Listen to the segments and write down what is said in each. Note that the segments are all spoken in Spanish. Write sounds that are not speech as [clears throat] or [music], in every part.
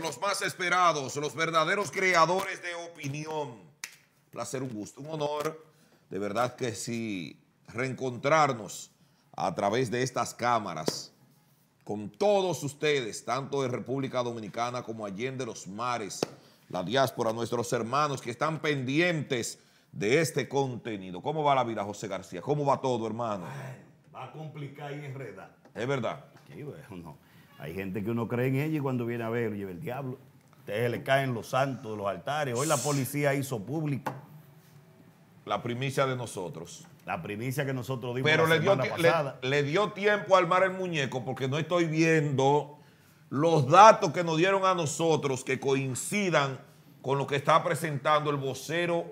los más esperados, los verdaderos creadores de opinión. Placer, un gusto, un honor. De verdad que si reencontrarnos a través de estas cámaras con todos ustedes, tanto de República Dominicana como Allende los Mares, la diáspora, nuestros hermanos que están pendientes de este contenido. ¿Cómo va la vida, José García? ¿Cómo va todo, hermano? va a complicar y enredar. Es verdad. Sí, hay gente que uno cree en ella y cuando viene a ver, lleva el diablo. Ustedes le caen los santos de los altares. Hoy la policía hizo público. La primicia de nosotros. La primicia que nosotros dimos le, dio, pasada. le dio tiempo a armar el muñeco porque no estoy viendo los datos que nos dieron a nosotros que coincidan con lo que está presentando el vocero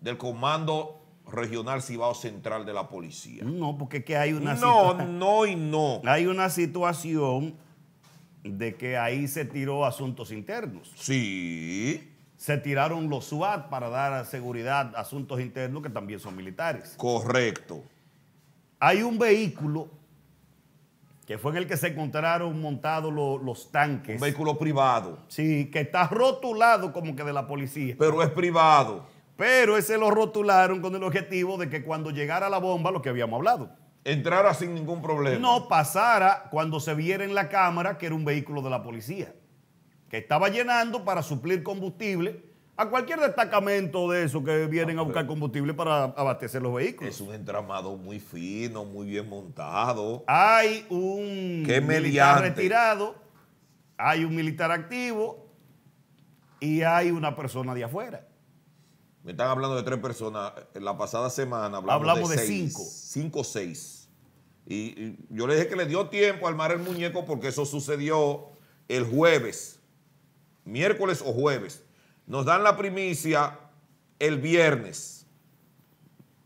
del Comando regional Cibao Central de la policía. No, porque que hay una No, no y no. Hay una situación de que ahí se tiró asuntos internos. Sí. Se tiraron los SWAT para dar seguridad a asuntos internos que también son militares. Correcto. Hay un vehículo que fue en el que se encontraron montados los, los tanques. Un vehículo privado. Sí, que está rotulado como que de la policía. Pero es privado. Pero ese lo rotularon con el objetivo de que cuando llegara la bomba, lo que habíamos hablado. Entrara sin ningún problema. No pasara cuando se viera en la cámara que era un vehículo de la policía, que estaba llenando para suplir combustible a cualquier destacamento de esos que vienen a ah, buscar combustible para abastecer los vehículos. Es un entramado muy fino, muy bien montado. Hay un militar retirado, hay un militar activo y hay una persona de afuera. Me están hablando de tres personas. La pasada semana hablamos, de, cinco. Cinco o seis. Y, yo le dije que le dio tiempo a armar el muñeco porque eso sucedió el jueves. Miércoles o jueves. Nos dan la primicia el viernes.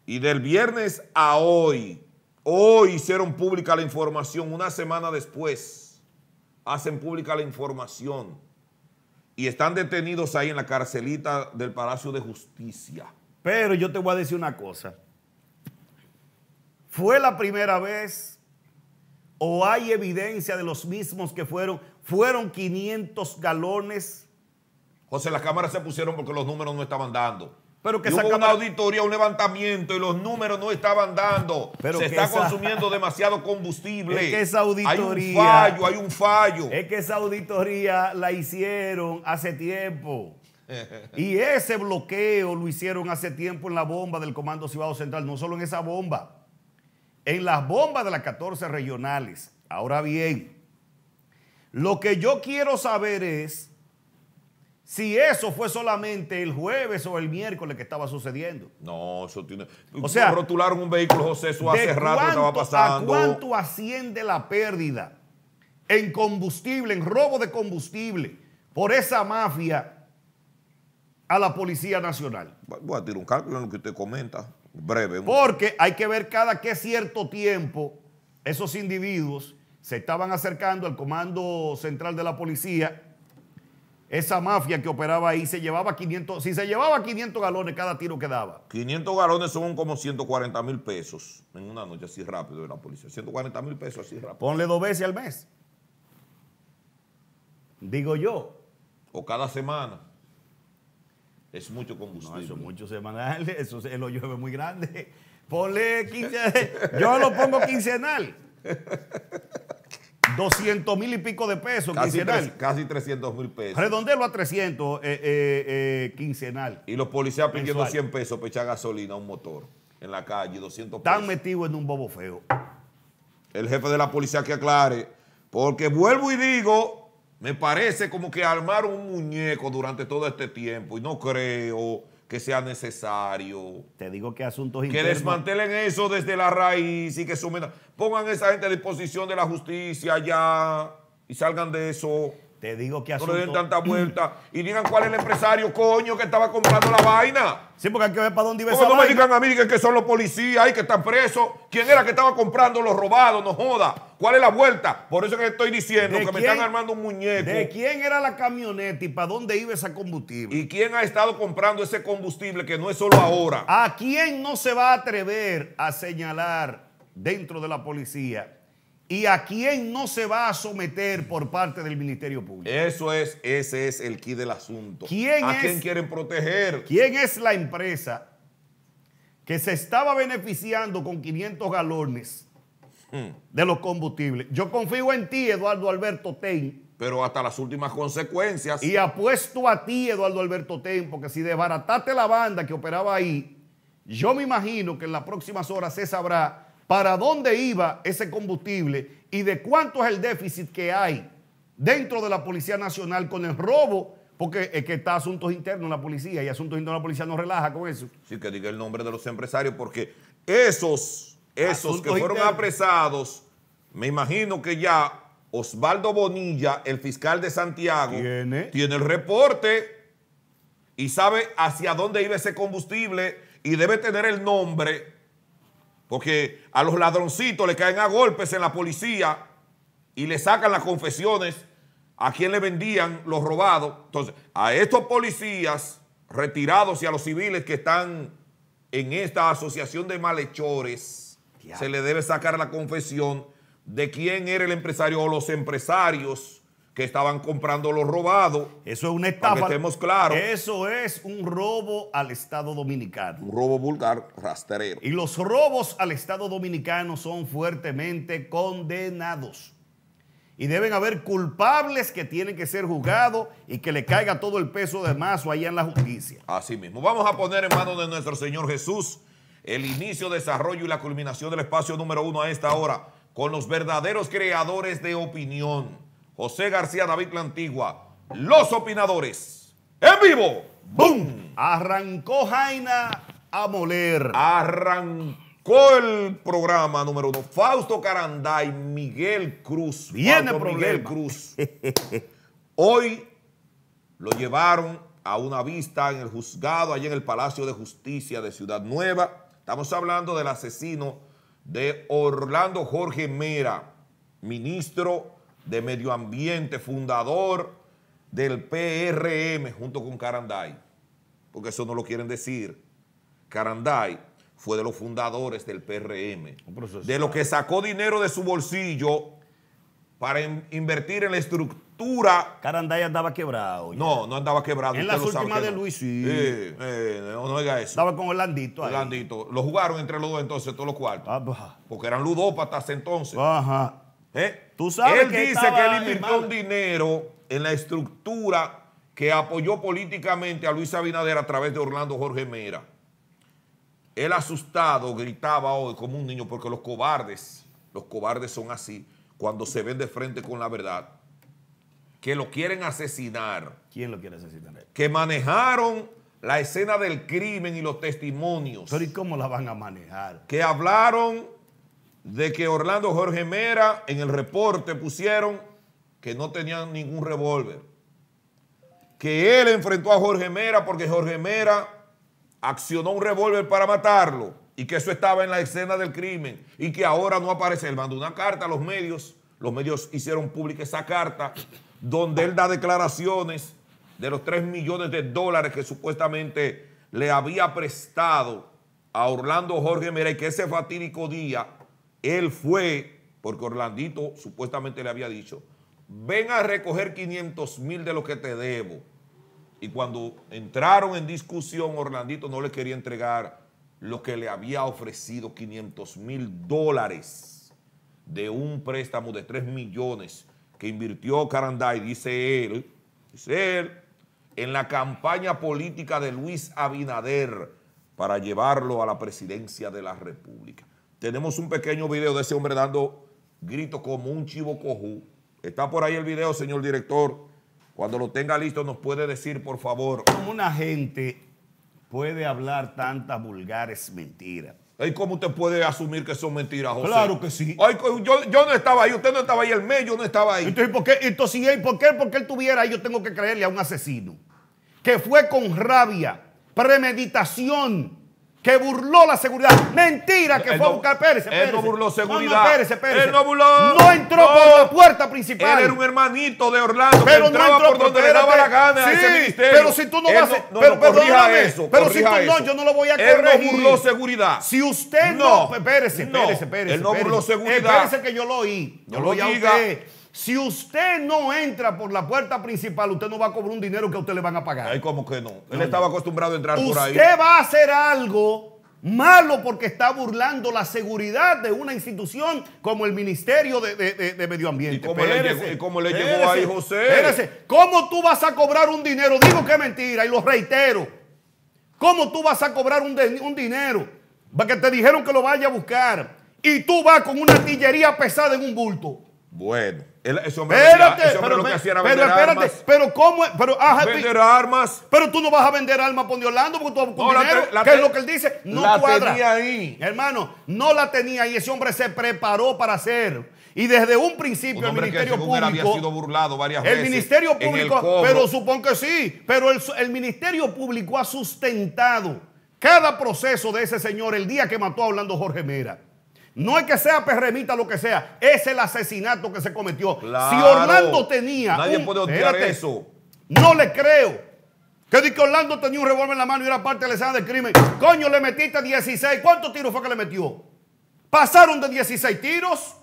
Y del viernes a hoy. Hoy hicieron pública la información. Una semana después hacen pública la información y están detenidos ahí en la carcelita del Palacio de Justicia. Pero yo te voy a decir una cosa. ¿Fue la primera vez o hay evidencia de los mismos que fueron? Fueron 500 galones. José, las cámaras se pusieron porque los números no estaban dando. Pero que hubo una auditoría, un levantamiento y los números no estaban dando. se está consumiendo [laughs] demasiado combustible. Es que esa auditoría. Hay un fallo, hay un fallo. Es que esa auditoría la hicieron hace tiempo. [laughs] y ese bloqueo lo hicieron hace tiempo en la bomba del Comando Cibao Central, no solo en esa bomba, en las bombas de las 14 regionales. Ahora bien, lo que yo quiero saber es si eso fue solamente el jueves o el miércoles que estaba sucediendo. No, eso tiene. O sea, rotularon un vehículo, José, eso hace rato que estaba pasando. cuánto asciende la pérdida en combustible, en robo de combustible por esa mafia a la Policía Nacional? Voy a tirar un cálculo en lo que usted comenta, breve. Porque hay que ver cada qué cierto tiempo esos individuos se estaban acercando al Comando Central de la Policía esa mafia que operaba ahí se llevaba 500, si se llevaba 500 galones cada tiro que daba. 500 galones son como 140 mil pesos en una noche así rápido de la policía. 140 mil pesos así rápido. Ponle dos veces al mes. Digo yo. O cada semana. Es mucho combustible. No, eso es mucho semanal, [laughs] eso se lo llueve muy grande. Ponle quince... [laughs] yo lo pongo quincenal. 200 mil y pico de pesos casi quincenal. casi 300 mil pesos. Redondelo a 300 eh, eh, eh, quincenal. Y los policías pidiendo 100 pesos para echar gasolina a un motor en la calle, 200 pesos. Están metidos en un bobo feo. El jefe de la policía que aclare, porque vuelvo y digo, me parece como que armaron un muñeco durante todo este tiempo y no creo que sea necesario. Te digo que asuntos que internos. Que desmantelen eso desde la raíz y que sumen. Pongan esa gente a disposición de la justicia ya y salgan de eso. Te digo que asuntos. No le den tanta [clears throat] vuelta y digan cuál es el empresario, coño, que estaba comprando la vaina. Sí, porque hay que ver para dónde iba esa no me digan a mí que, son los policías y que están presos. ¿Quién era que estaba comprando los robados? No joda. ¿Cuál es la vuelta? Por eso que estoy diciendo que me están armando un muñeco. ¿De quién era la camioneta y para dónde iba esa combustible? ¿Y quién ha estado comprando ese combustible que no es solo ahora? ¿A quién no se va a atrever a señalar dentro de la policía? ¿Y a quién no se va a someter por parte del Ministerio Público? Eso es, ese es el key del asunto. ¿A quién quieren proteger? ¿Quién es la empresa que se estaba beneficiando con 500 galones Mm. de los combustibles. Yo confío en ti, Eduardo Alberto Ten. Pero hasta las últimas consecuencias. Y apuesto a ti, Eduardo Alberto Ten, porque si desbarataste la banda que operaba ahí, yo me imagino que en las próximas horas se sabrá para dónde iba ese combustible y de cuánto es el déficit que hay dentro de la Policía Nacional con el robo porque es que está asuntos internos en la policía y asuntos internos la policía no relaja con eso. Sí, que diga el nombre de los empresarios porque esos esos que fueron apresados, me imagino que ya Osvaldo Bonilla, el fiscal de Santiago, ¿Tiene? tiene, el reporte y sabe hacia dónde iba ese combustible y debe tener el nombre, porque a los ladroncitos le caen a golpes en la policía y le sacan las confesiones a quien le vendían los robados. Entonces, a estos policías retirados y a los civiles que están en esta asociación de malhechores, se le debe sacar la confesión de quién era el empresario o los empresarios que estaban comprando lo robado. Eso es una estafa. Eso es un robo al Estado dominicano. Un robo vulgar, rastrero. Y los robos al Estado dominicano son fuertemente condenados. Y deben haber culpables que tienen que ser juzgados y que le caiga todo el peso de mazo allá en la justicia. Así mismo. Vamos a poner en manos de nuestro Señor Jesús el inicio, desarrollo y la culminación del espacio número uno a esta hora con los verdaderos creadores de opinión. José García David Lantigua, los opinadores, en vivo, ¡boom! Arrancó Jaina a moler. Arrancó el programa número uno. Fausto Caranday, Miguel Cruz. Viene Miguel Cruz. [laughs] Hoy lo llevaron a una vista en el juzgado, allí en el Palacio de Justicia de Ciudad Nueva. Estamos hablando del asesino de Orlando Jorge Mera, ministro de Medio Ambiente, fundador del PRM junto con Caranday, porque eso no lo quieren decir. Caranday fue de los fundadores del PRM, de lo que sacó dinero de su bolsillo para invertir en la estructura. Carandaya andaba quebrado. No, no andaba quebrado. En las últimas de Luis, sí. Eh, no, diga eso. Estaba con Orlandito ahí. Orlandito. Lo jugaron entre los dos entonces, todos los cuartos. Ah, pues, porque eran ludópatas entonces. Ajá. ¿Eh? Tú sabes él dice que él invirtió un dinero en la estructura que apoyó políticamente a Luis Abinader a través de Orlando Jorge Mera. Él asustado gritaba hoy como un niño porque los cobardes, los cobardes son así cuando se ven de frente con la verdad, que lo quieren asesinar. ¿Quién lo quiere asesinar? Que manejaron la escena del crimen y los testimonios. Pero ¿y cómo la van a manejar? Que hablaron de que Orlando Jorge Mera en el reporte pusieron que no tenían ningún revólver. Que él enfrentó a Jorge Mera porque Jorge Mera accionó un revólver para matarlo y que eso estaba en la escena del crimen y que ahora no aparece. Él mandó una carta a los medios, los medios hicieron pública esa carta donde él da declaraciones de los 3 millones de dólares que supuestamente le había prestado a Orlando Jorge Merey, que ese fatídico día él fue, porque Orlandito supuestamente le había dicho, ven a recoger 500 mil de lo que te debo. Y cuando entraron en discusión, Orlandito no le quería entregar lo que le había ofrecido 500 mil dólares de un préstamo de 3 millones que invirtió Caranday, dice él, dice él, en la campaña política de Luis Abinader para llevarlo a la presidencia de la República. Tenemos un pequeño video de ese hombre dando gritos como un chivo cojú. Está por ahí el video, señor director. Cuando lo tenga listo nos puede decir, por favor. Como una gente puede hablar tantas vulgares mentiras. ¿Y cómo usted puede asumir que son mentiras, José? Claro que sí. Ay, yo, no estaba ahí, usted no estaba ahí, el medio no estaba ahí. Entonces, ¿por qué? Entonces, ¿por qué? Porque él tuviera ahí, yo tengo que creerle a un asesino que fue con rabia, premeditación, que burló la seguridad. Mentira que fue a buscar Pérez. Él no burló seguridad. No, no, Él no burló. No entró por la puerta principal. Él era un hermanito de Orlando. Pero que no entró por donde le daba la gana sí, a ese Pero si tú no vas a. pero eso. Pero si tú no, yo no lo voy a corregir. Él no burló seguridad. Si usted no. Pérez, Pérez, Pérez. Él no burló seguridad. Espérese que yo lo oí. Yo lo oí si usted no entra por la puerta principal, usted no va a cobrar un dinero que a usted le van a pagar. Ay, ¿cómo que no? Él estaba acostumbrado a entrar por ahí. Usted va a hacer algo malo porque está burlando la seguridad de una institución como el Ministerio de, Medio Ambiente. ¿Y cómo, le llegó, ahí, José? Espérese. ¿Cómo tú vas a cobrar un dinero? Digo que mentira y lo reitero. ¿Cómo tú vas a cobrar un, un dinero? Porque te dijeron que lo vaya a buscar. Y tú vas con una artillería pesada en un bulto. Bueno. Eso ese hombre pero, lo que hacía era pero armas. pero cómo, pero ah, vender armas. Pero tú no vas a vender armas por Orlando porque tú es lo que él dice, no cuadra. Hermano, no la tenía y ese hombre se preparó para hacer y desde un principio el Ministerio Público burlado El Ministerio Público, pero supongo que sí, pero el, el Ministerio Público ha sustentado cada proceso de ese señor el día que mató a Orlando Jorge Mera. No es que sea perremita lo que sea, es el asesinato que se cometió. Si Orlando tenía. Nadie puede eso. No le creo. Que dice que Orlando tenía un revólver en la mano y era parte de la escena del crimen. Coño, le metiste 16. ¿Cuántos tiros fue que le metió? Pasaron de 16 tiros.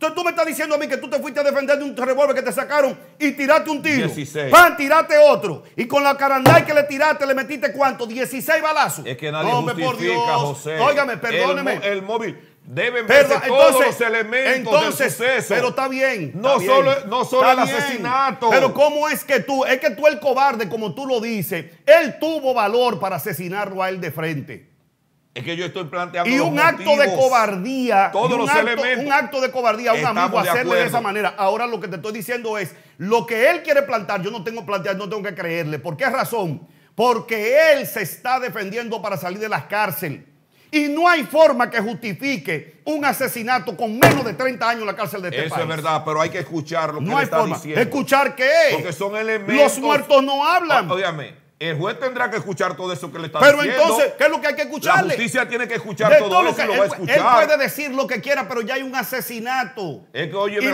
Entonces tú me estás diciendo a mí que tú te fuiste a defender de un revólver que te sacaron y tiraste un tiro. 16. Pan, tiraste otro. Y con la caranday que le tiraste, le metiste cuánto? 16 balazos. Es que nadie justifica, José. Óigame, perdóneme. El, móvil. Deben verse entonces, todos los elementos entonces, Pero está bien. No solo, el asesinato. Pero ¿cómo es que tú? Es que tú el cobarde, como tú lo dices, él tuvo valor para asesinarlo a él de frente. Es que yo estoy planteando. Y un acto de cobardía. un acto, Un acto de cobardía a un amigo hacerle de, esa manera. Ahora lo que te estoy diciendo es: lo que él quiere plantar, yo no tengo plantear, no tengo que creerle. ¿Por qué razón? Porque él se está defendiendo para salir de las cárceles. Y no hay forma que justifique un asesinato con menos de 30 años en la cárcel de este Eso es verdad, pero hay que escucharlo. no hay forma. Escuchar ¿Escuchar qué? Porque son elementos. Los muertos no hablan. Obviamente. Ah, el juez tendrá que escuchar todo eso que le está diciendo. Pero entonces, ¿qué es lo que hay que escucharle? La justicia tiene que escuchar todo, lo que lo va a escuchar. Él puede decir lo que quiera, pero ya hay un asesinato. Es que, oye, y,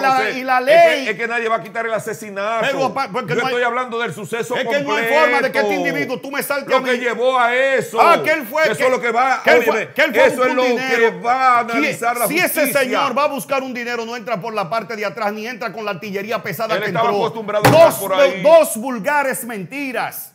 la, ley. Es que, nadie va a quitar el asesinato. Yo no estoy hablando del suceso Es que no hay forma de que este individuo tú me saltes Lo a que llevó a eso. Ah, que él fue. Eso es lo que va. eso es lo que va a analizar la justicia. Si ese señor va a buscar un dinero, no entra por la parte de atrás ni entra con la artillería pesada que estaba acostumbrado a por Dos vulgares mentiras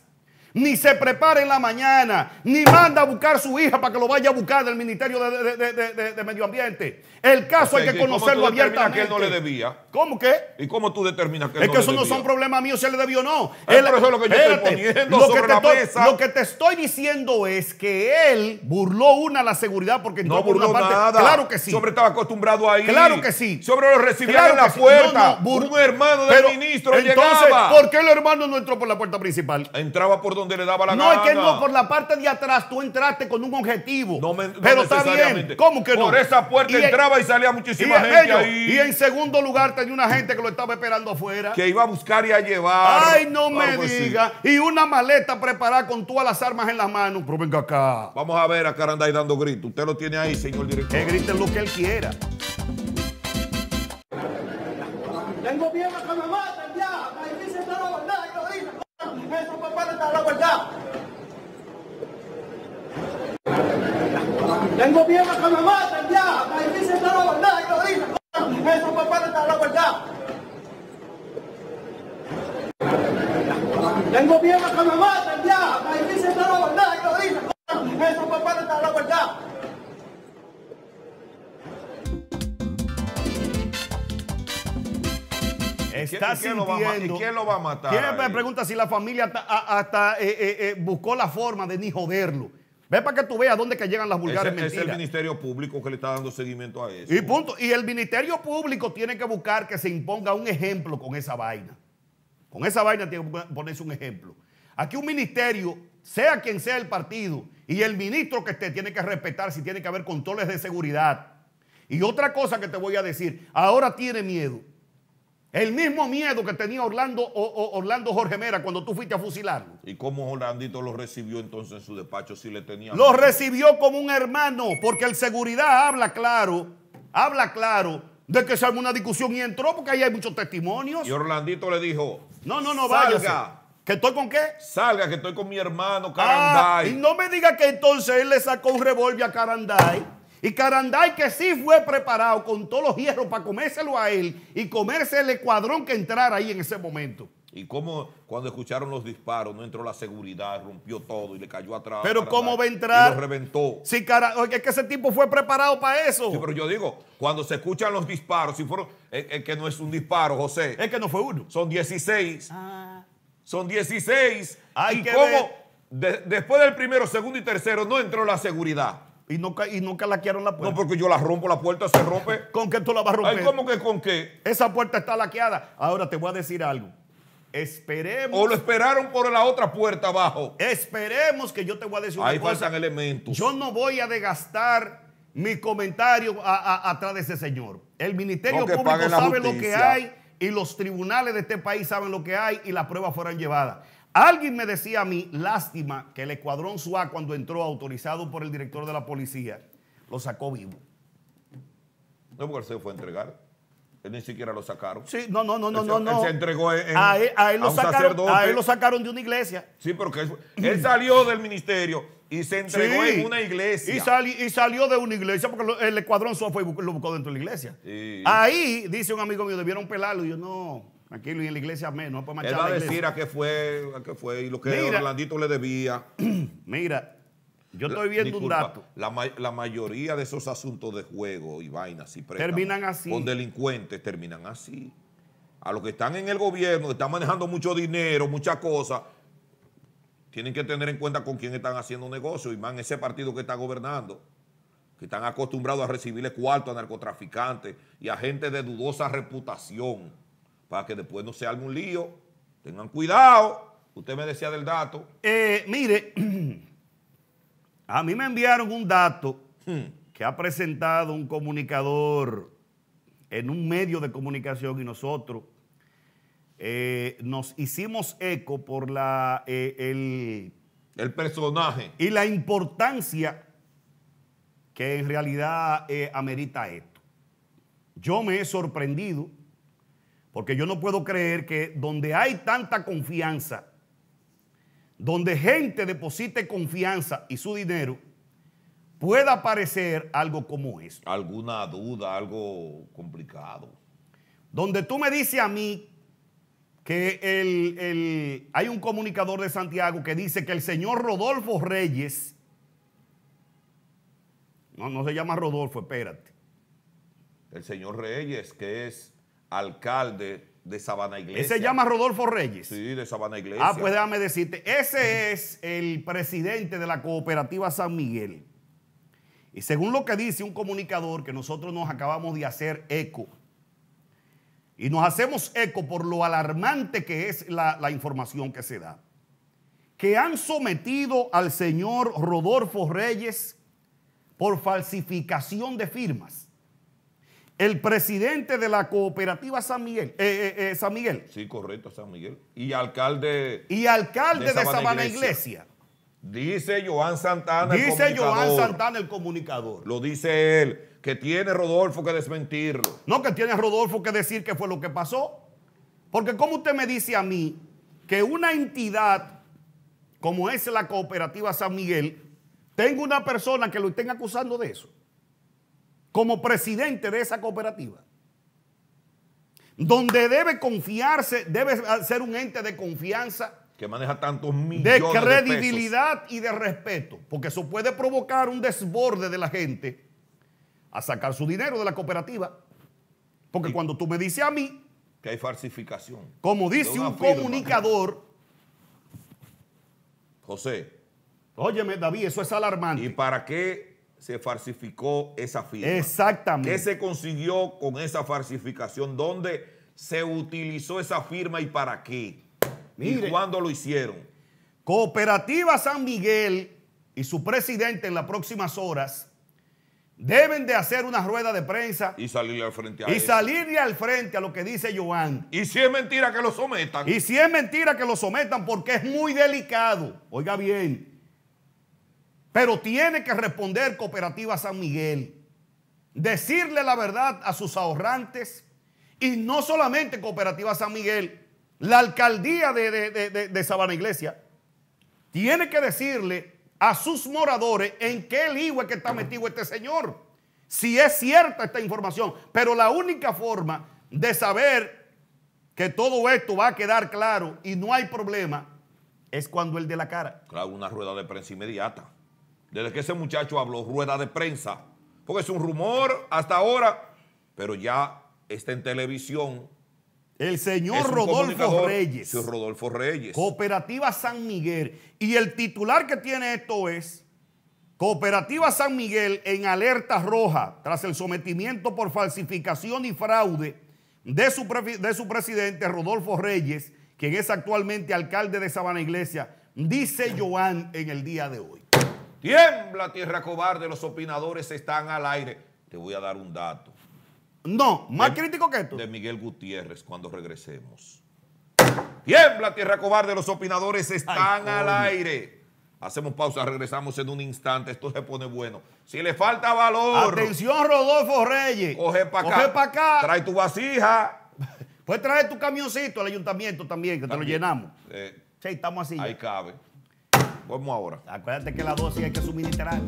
ni se prepara en la mañana, ni manda a buscar su hija para que lo vaya a buscar del Ministerio de, Medio Ambiente. El caso hay que conocerlo abiertamente. que él no le debía? ¿Cómo que? ¿Y cómo tú determinas que él Es que eso no son problemas míos si él le debió o no. Ah, eso es lo que yo estoy poniendo lo que te estoy, Lo que te estoy diciendo es que él burló una la seguridad porque no burló una parte, nada. Claro que sí. Sobre estaba acostumbrado ahí. Claro que sí. Sobre lo recibían en la puerta. No, un hermano del ministro entonces, ¿por qué el hermano no entró por la puerta principal? Entraba por donde le daba la no, No, es que no, por la parte de atrás tú entraste con un objetivo. pero está bien. ¿Cómo que no? Por esa puerta entraba y salía muchísima gente Y en segundo lugar tenía una gente que lo estaba esperando afuera. Que iba a buscar y a llevar. Ay, no me digas. Y una maleta preparada con todas las armas en las manos. Pero venga acá. Vamos a ver a y dando gritos Usted lo tiene ahí, señor director. Que grite lo que él quiera. Tengo bien nuestro papá le está la verdad. Tengo miedo que me maten ya, me dicen la verdad y lo dicen, nuestro papá le está la verdad. Tengo miedo que me maten ya. ¿Y quién, lo va a matar? ¿Quién me pregunta si la familia hasta, eh, eh, eh, buscó la forma de ni joderlo? Ve para que tú veas dónde que llegan las vulgares mentiras. Es el Ministerio Público que le está dando seguimiento a eso. Y punto. Y el Ministerio Público tiene que buscar que se imponga un ejemplo con esa vaina. Con esa vaina tiene que ponerse un ejemplo. Aquí un ministerio, sea quien sea el partido, y el ministro que esté, tiene que respetar si tiene que haber controles de seguridad. Y otra cosa que te voy a decir, ahora tiene miedo el mismo miedo que tenía Orlando, o, Orlando Jorge Mera cuando tú fuiste a fusilarlo. ¿Y cómo Orlandito lo recibió entonces en su despacho si le tenía... Lo recibió como un hermano, porque el seguridad habla claro, habla claro de que se armó una discusión y entró porque ahí hay muchos testimonios. Y Orlandito le dijo... No, no, no, salga. ¿Que estoy con qué? Salga, que estoy con mi hermano ah, Caranday. y no me diga que entonces él le sacó un revólver a Caranday. Y Caranday que sí fue preparado con todos los hierros para comérselo a él y comerse el escuadrón que entrara ahí en ese momento. Y cómo cuando escucharon los disparos no entró la seguridad, rompió todo y le cayó atrás. Pero cómo va a entrar. Y lo reventó. Sí, es que ese tipo fue preparado para eso. Sí, pero yo digo, cuando se escuchan los disparos, si fueron, es, que no es un disparo, José. Es que no fue uno. Son 16. Ah. Son 16. Hay y que después del primero, segundo y tercero no entró la seguridad. Y nunca y la puerta. No, porque yo la rompo, la puerta se rompe. ¿Con qué tú la vas a romper? Ay, ¿Cómo que con qué? Esa puerta está laqueada. Ahora te voy a decir algo. Esperemos. O lo esperaron por la otra puerta abajo. Esperemos que yo te voy a decir una Ahí faltan elementos. Yo no voy a desgastar mi comentario atrás de ese señor. El Ministerio Público sabe lo que hay y los tribunales de este país saben lo que hay y las pruebas fueron llevadas. Alguien me decía a mí, lástima, que el escuadrón SUA cuando entró autorizado por el director de la policía, lo sacó vivo. No, porque se fue a entregar. Él ni siquiera lo sacaron. Sí, no, no, no, no, no, Él se entregó en, a, él, lo sacaron, a él lo sacaron de una iglesia. Sí, porque [clears throat] él, salió del ministerio y se entregó en una iglesia. Y, y, salió de una iglesia porque el escuadrón SUA fue, lo buscó dentro de la iglesia. Ahí, dice un amigo mío, debieron pelarlo. Y yo, no, Tranquilo, y en la iglesia menos. Para Él va a decir a qué fue, a qué fue y lo que Orlandito le debía. [clears throat] mira, yo estoy viendo un dato. La, mayoría de esos asuntos de juego y vainas y préstamos, Con delincuentes terminan así. A los que están en el gobierno, que están manejando mucho dinero, muchas cosas, tienen que tener en cuenta con quién están haciendo negocio y más ese partido que está gobernando, que están acostumbrados a recibirle cuarto a narcotraficantes y a gente de dudosa reputación para que después no sea algún lío. Tengan cuidado. Usted me decía del dato. Eh, mire, [clears throat] a mí me enviaron un dato hmm. que ha presentado un comunicador en un medio de comunicación y nosotros eh, nos hicimos eco por la, eh, el, el personaje y la importancia que en realidad amerita esto. Yo me he sorprendido porque yo no puedo creer que donde hay tanta confianza, donde gente deposite confianza y su dinero, pueda aparecer algo como esto. Alguna duda, algo complicado. Donde tú me dices a mí que hay un comunicador de Santiago que dice que el señor Rodolfo Reyes, no, no se llama Rodolfo, espérate. El señor Reyes, que es alcalde de Sabana Iglesia. Ese se llama Rodolfo Reyes. Sí, de Sabana Iglesia. Ah, pues déjame decirte, ese es el presidente de la cooperativa San Miguel. Y según lo que dice un comunicador que nosotros nos acabamos de hacer eco, y nos hacemos eco por lo alarmante que es la, la información que se da, que han sometido al señor Rodolfo Reyes por falsificación de firmas el presidente de la cooperativa San Miguel, eh, eh, eh, San Miguel. Sí, correcto, San Miguel. Y alcalde. Y alcalde de Sabana, Iglesia. Dice Joan Santana. Dice el comunicador. Joan Santana el comunicador. Lo dice él, que tiene Rodolfo que desmentirlo. No, que tiene Rodolfo que decir qué fue lo que pasó. Porque como usted me dice a mí que una entidad como es la cooperativa San Miguel, tenga una persona que lo estén acusando de eso como presidente de esa cooperativa. Donde debe confiarse, debe ser un ente de confianza. Que maneja tantos millones. De credibilidad de y de respeto. Porque eso puede provocar un desborde de la gente a sacar su dinero de la cooperativa. Porque cuando tú me dices a mí. Que hay falsificación. Como dice un comunicador. José. Óyeme, David, eso es alarmante. ¿Y para qué se falsificó esa firma. Exactamente. ¿Qué se consiguió con esa falsificación? ¿Dónde se utilizó esa firma y para qué? ¿Y cuándo lo hicieron? Cooperativa San Miguel y su presidente en las próximas horas deben de hacer una rueda de prensa y salirle al frente a y salirle al frente a lo que dice Joan. Y si es mentira que lo sometan. Y si es mentira que lo sometan porque es muy delicado. Oiga bien, pero tiene que responder Cooperativa San Miguel, decirle la verdad a sus ahorrantes y no solamente Cooperativa San Miguel, la alcaldía de, Sabana Iglesia tiene que decirle a sus moradores en qué lío es que está metido este señor, si es cierta esta información. Pero la única forma de saber que todo esto va a quedar claro y no hay problema es cuando el de la cara. Claro, una rueda de prensa inmediata desde que ese muchacho habló, rueda de prensa. Porque es un rumor hasta ahora, pero ya está en televisión. El señor Rodolfo Reyes. Señor Rodolfo Reyes. Cooperativa San Miguel. Y el titular que tiene esto es Cooperativa San Miguel en alerta roja tras el sometimiento por falsificación y fraude de su, de su presidente Rodolfo Reyes, quien es actualmente alcalde de Sabana Iglesia, dice Joan en el día de hoy. Tiembla, tierra cobarde, los opinadores están al aire. Te voy a dar un dato. No, más crítico que esto. De Miguel Gutiérrez cuando regresemos. Tiembla, tierra cobarde, los opinadores están al aire. Hacemos pausa, regresamos en un instante. Esto se pone bueno. Si le falta valor. Atención, Rodolfo Reyes. Coge para acá. Coge para acá. Trae tu vasija. Puedes traer tu camioncito al ayuntamiento también, que te lo llenamos. Eh, sí, estamos así. Ahí cabe. Vamos ahora. Acuérdate que la dosis hay que suministrarla.